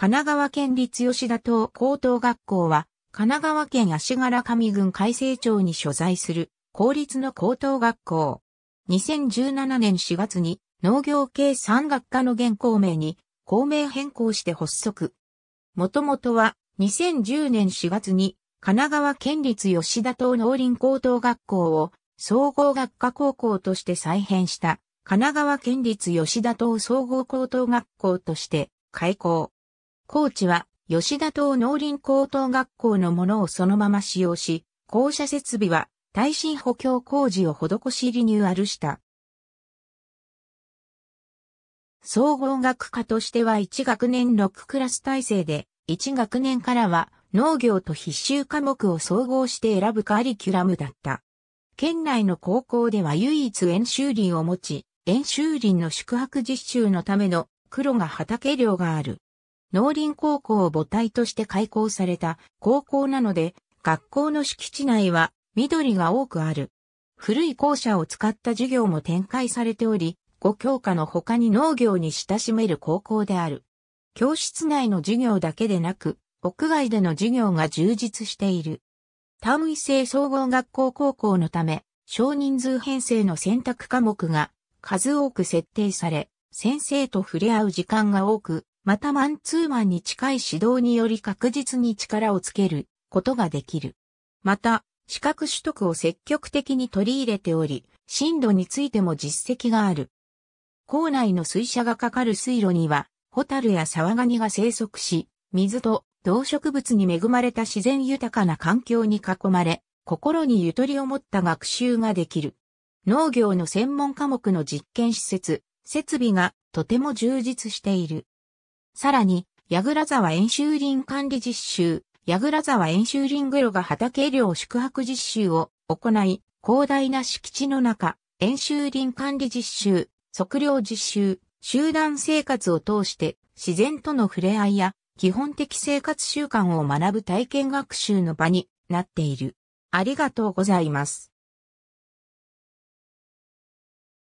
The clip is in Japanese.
神奈川県立吉田東高等学校は、神奈川県足柄上郡海正町に所在する公立の高等学校。2017年4月に農業系産学科の現校名に校名変更して発足。もともとは2010年4月に神奈川県立吉田東農林高等学校を総合学科高校として再編した神奈川県立吉田東総合高等学校として開校。高知は吉田島農林高等学校のものをそのまま使用し、校舎設備は耐震補強工事を施しリニューアルした。総合学科としては1学年6クラス体制で、1学年からは農業と必修科目を総合して選ぶカリキュラムだった。県内の高校では唯一演習林を持ち、演習林の宿泊実習のための黒が畑寮がある。農林高校を母体として開校された高校なので、学校の敷地内は緑が多くある。古い校舎を使った授業も展開されており、ご教科の他に農業に親しめる高校である。教室内の授業だけでなく、屋外での授業が充実している。単位制総合学校高校のため、少人数編成の選択科目が数多く設定され、先生と触れ合う時間が多く、またマンツーマンに近い指導により確実に力をつけることができる。また、資格取得を積極的に取り入れており、進路についても実績がある。校内の水車がかかる水路には、ホタルやサワガニが生息し、水と動植物に恵まれた自然豊かな環境に囲まれ、心にゆとりを持った学習ができる。農業の専門科目の実験施設、設備がとても充実している。さらに、矢倉沢演習林管理実習、矢倉沢演習林グロが畑寮宿泊実習を行い、広大な敷地の中、演習林管理実習、測量実習、集団生活を通して自然との触れ合いや基本的生活習慣を学ぶ体験学習の場になっている。ありがとうございます。